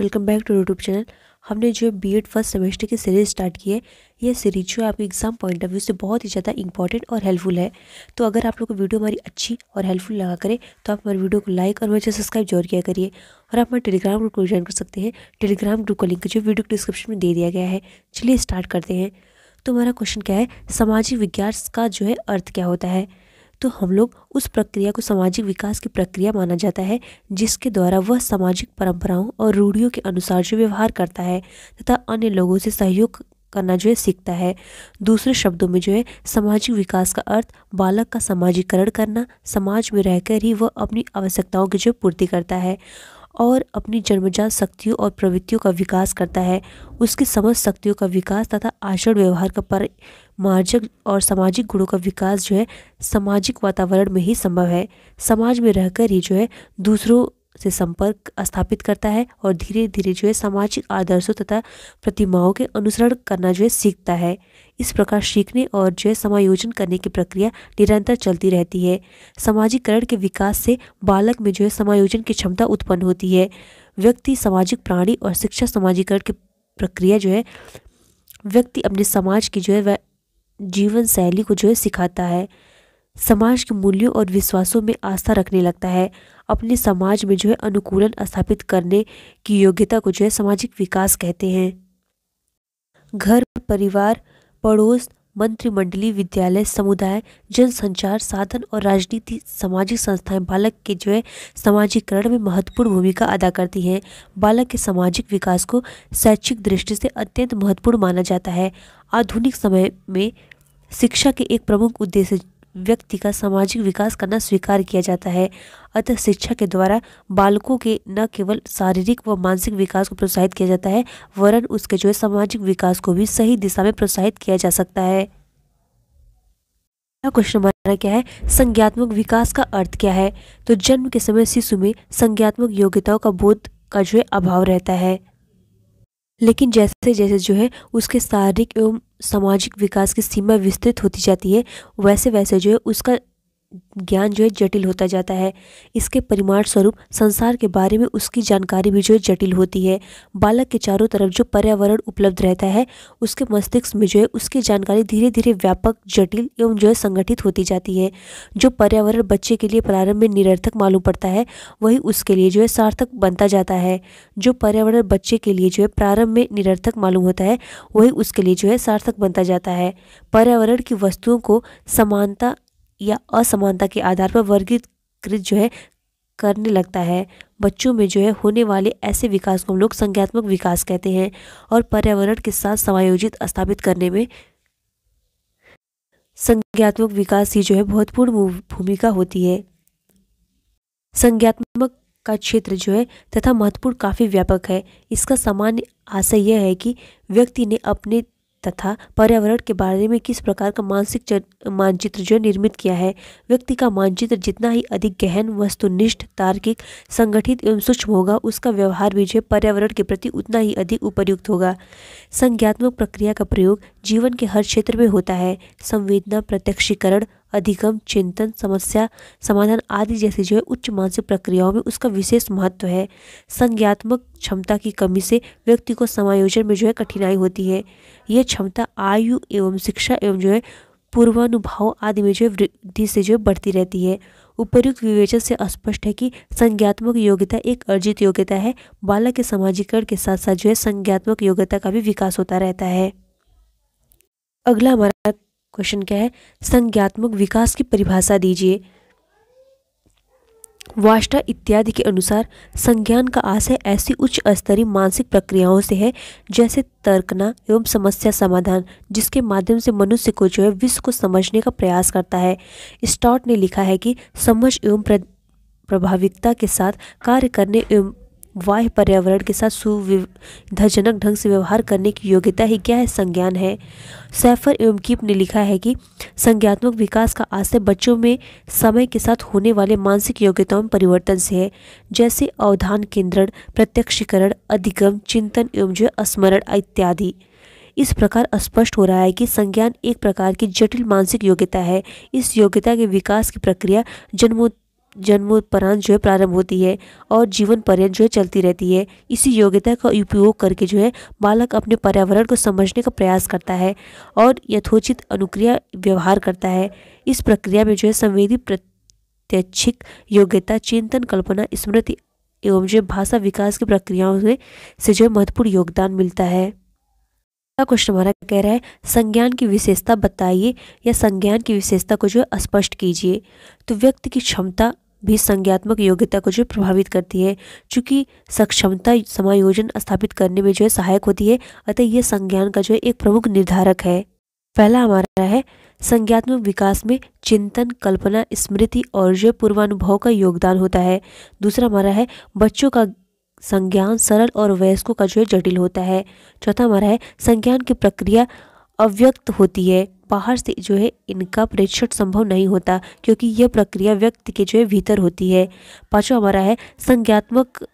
welcome back to YouTube channel हमने जो B Ed first semester की सीरीज स्टार्ट की है ये सीरीज जो है आपके एग्जाम पॉइंट ऑफ व्यू से बहुत ही ज़्यादा इंपॉर्टेंट और हेल्पफुल है तो अगर आप लोग को वीडियो हमारी अच्छी और हेल्पफुल लगा करें तो आप हमारे वीडियो को लाइक और मेरे सब्सक्राइब जरूर किया करिए और आप हमारे टेलीग्राम ग्रुप को ज्वाइन कर सकते हैं टेलीग्राम ग्रुप का लिंक जो वीडियो को डिस्क्रिप्शन में दे दिया गया है चलिए स्टार्ट करते हैं तो हमारा क्वेश्चन क्या है सामाजिक विज्ञान का जो है अर्थ क्या होता है तो हम लोग उस प्रक्रिया को सामाजिक विकास की प्रक्रिया माना जाता है जिसके द्वारा वह सामाजिक परंपराओं और रूढ़ियों के अनुसार जो व्यवहार करता है तथा अन्य लोगों से सहयोग करना जो है सीखता है दूसरे शब्दों में जो है सामाजिक विकास का अर्थ बालक का सामाजिकरण करना समाज में रहकर ही वह अपनी आवश्यकताओं की जो पूर्ति करता है और अपनी जन्मजात शक्तियों और प्रवृत्तियों का विकास करता है उसकी समझ शक्तियों का विकास तथा आचरण व्यवहार का पर मार्जक और सामाजिक गुणों का विकास जो है सामाजिक वातावरण में ही संभव है समाज में रहकर ही जो है दूसरों से संपर्क स्थापित करता है और धीरे धीरे जो है सामाजिक आदर्शों तथा प्रतिमाओं के अनुसरण करना जो है सीखता है इस प्रकार सीखने और जो है समायोजन करने की प्रक्रिया निरंतर चलती रहती है सामाजिकरण के विकास से बालक में जो है समायोजन की क्षमता उत्पन्न होती है व्यक्ति सामाजिक प्राणी और शिक्षा समाजीकरण की प्रक्रिया जो है व्यक्ति अपने समाज की जो है वह जीवन शैली को जो है सिखाता है समाज के मूल्यों और विश्वासों में आस्था रखने लगता है अपने समाज में जो है अनुकूलन स्थापित करने की योग्यता को जो है सामाजिक विकास कहते हैं घर परिवार पड़ोस मंत्रिमंडली विद्यालय समुदाय जनसंचार साधन और राजनीति सामाजिक संस्थाएं बालक के जो है सामाजिकरण में महत्वपूर्ण भूमिका अदा करती हैं बालक के सामाजिक विकास को शैक्षिक दृष्टि से अत्यंत महत्वपूर्ण माना जाता है आधुनिक समय में शिक्षा के एक प्रमुख उद्देश्य व्यक्ति का सामाजिक विकास करना स्वीकार किया जाता है अतः शिक्षा के द्वारा बालकों के न केवल शारीरिक व मानसिक विकास को प्रोत्साहित किया जाता है वरन उसके जो है सामाजिक विकास को भी सही दिशा में प्रोत्साहित किया जा सकता है क्वेश्चन हमारा क्या है संज्ञात्मक विकास का अर्थ क्या है तो जन्म के समय शिशु में संज्ञात्मक योग्यताओं का बोध का जो है अभाव रहता है लेकिन जैसे जैसे जो है उसके शारीरिक एवं सामाजिक विकास की सीमा विस्तृत होती जाती है वैसे वैसे जो है उसका ज्ञान जो है जटिल होता जाता है इसके परिमाण स्वरूप संसार के बारे में उसकी जानकारी भी जो है जटिल होती है बालक के चारों तरफ जो पर्यावरण उपलब्ध रहता है उसके मस्तिष्क में जो है उसकी जानकारी धीरे धीरे व्यापक जटिल एवं जो है संगठित होती जाती है जो पर्यावरण बच्चे के लिए प्रारंभ में निरर्थक मालूम पड़ता है वही उसके लिए जो है सार्थक बनता जाता है जो पर्यावरण बच्चे के लिए जो है प्रारंभ में निरर्थक मालूम होता है वही उसके लिए जो है सार्थक बनता जाता है पर्यावरण की वस्तुओं को समानता या असमानता के आधार पर वर्गीकृत जो है करने लगता है बच्चों में जो है होने वाले ऐसे विकास को हम लोग संज्ञात्मक विकास कहते हैं और पर्यावरण के साथ समायोजित स्थापित करने में संज्ञात्मक विकास ही जो है बहुत पूर्ण भूमिका होती है संज्ञात्मक का क्षेत्र जो है तथा महत्वपूर्ण काफ़ी व्यापक है इसका सामान्य आशय यह है कि व्यक्ति ने अपने तथा पर्यावरण के बारे में किस प्रकार का मानसिक मानचित्र जो निर्मित किया है व्यक्ति का मानचित्र जितना ही अधिक गहन वस्तुनिष्ठ तार्किक संगठित एवं सूक्ष्म होगा उसका व्यवहार भी जो पर्यावरण के प्रति उतना ही अधिक उपयुक्त होगा संज्ञात्मक प्रक्रिया का प्रयोग जीवन के हर क्षेत्र में होता है संवेदना प्रत्यक्षीकरण अधिगम चिंतन समस्या समाधान आदि जैसी जो है उच्च मानसिक प्रक्रियाओं में उसका विशेष महत्व है संज्ञात्मक क्षमता की कमी से व्यक्ति को समायोजन में जो है कठिनाई होती है यह क्षमता आयु एवं शिक्षा एवं जो है पूर्वानुभाव आदि में जो है वृद्धि से जो है बढ़ती रहती है उपयुक्त विवेचन से स्पष्ट है कि संज्ञात्मक योग्यता एक अर्जित योग्यता है बालक के समाजीकरण के साथ साथ जो है संज्ञात्मक योग्यता का भी विकास होता रहता है अगला हमारा क्वेश्चन क्या है संज्ञात्मक विकास की परिभाषा दीजिए वाष्टा इत्यादि के अनुसार संज्ञान का आशय ऐसी उच्च स्तरीय मानसिक प्रक्रियाओं से है जैसे तर्कना एवं समस्या समाधान जिसके माध्यम से मनुष्य को जो है विश्व को समझने का प्रयास करता है स्टॉट ने लिखा है कि समझ एवं प्रभाविकता के साथ कार्य करने एवं वाह्य पर्यावरण के साथ सुविधाजनक ढंग से व्यवहार करने की योग्यता ही क्या है संज्ञान है सैफर एवं कीप ने लिखा है कि संज्ञात्मक विकास का आशय बच्चों में समय के साथ होने वाले मानसिक योग्यताओं में परिवर्तन से है जैसे अवधान केंद्रण प्रत्यक्षीकरण अधिगम चिंतन एवं जो स्मरण इत्यादि इस प्रकार स्पष्ट हो रहा है कि संज्ञान एक प्रकार की जटिल मानसिक योग्यता है इस योग्यता के विकास की प्रक्रिया जन्मोत् जन्मोपरांत जो है प्रारंभ होती है और जीवन पर्यंत जो है चलती रहती है इसी योग्यता का उपयोग करके जो है बालक अपने पर्यावरण को समझने का प्रयास करता है और यथोचित अनुक्रिया व्यवहार करता है इस प्रक्रिया में जो है संवेदी प्रत्यक्षिक योग्यता चिंतन कल्पना स्मृति एवं जो भाषा विकास की प्रक्रियाओं में से जो है महत्वपूर्ण योगदान मिलता है अगला क्वेश्चन हमारा कह रहा है संज्ञान की विशेषता बताइए या संज्ञान की विशेषता को जो है स्पष्ट कीजिए तो व्यक्ति की क्षमता भी संज्ञात्मक योग्यता को जो प्रभावित करती है चूँकि सक्षमता समायोजन स्थापित करने में जो है सहायक होती है अतः यह संज्ञान का जो है एक प्रमुख निर्धारक है पहला हमारा है संज्ञात्मक विकास में चिंतन कल्पना स्मृति और जो पूर्वानुभव का योगदान होता है दूसरा हमारा है बच्चों का संज्ञान सरल और वयस्कों का जो है जटिल होता है चौथा हमारा है संज्ञान की प्रक्रिया अव्यक्त होती है बाहर से जो है इनका परीक्षण संभव नहीं होता क्योंकि यह प्रक्रिया व्यक्ति के जो है भीतर होती है पाँचवा हमारा है संज्ञात्मक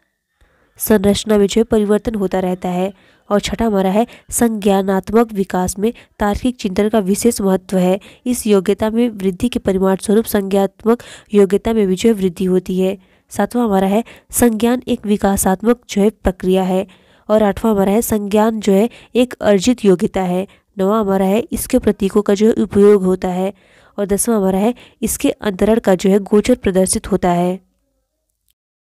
संरचना में जो है परिवर्तन होता रहता है और छठा हमारा है संज्ञानात्मक विकास में तार्किक चिंतन का विशेष महत्व है इस योग्यता में वृद्धि के परिमाण स्वरूप संज्ञात्मक योग्यता में भी जो है वृद्धि होती है सातवां हमारा है संज्ञान एक विकासात्मक जो है प्रक्रिया है और आठवां हमारा है संज्ञान जो है एक अर्जित योग्यता है नवा हमारा है इसके प्रतीकों का जो है उपयोग होता है और दसवां हमारा है इसके अंतरण का जो है गोचर प्रदर्शित होता है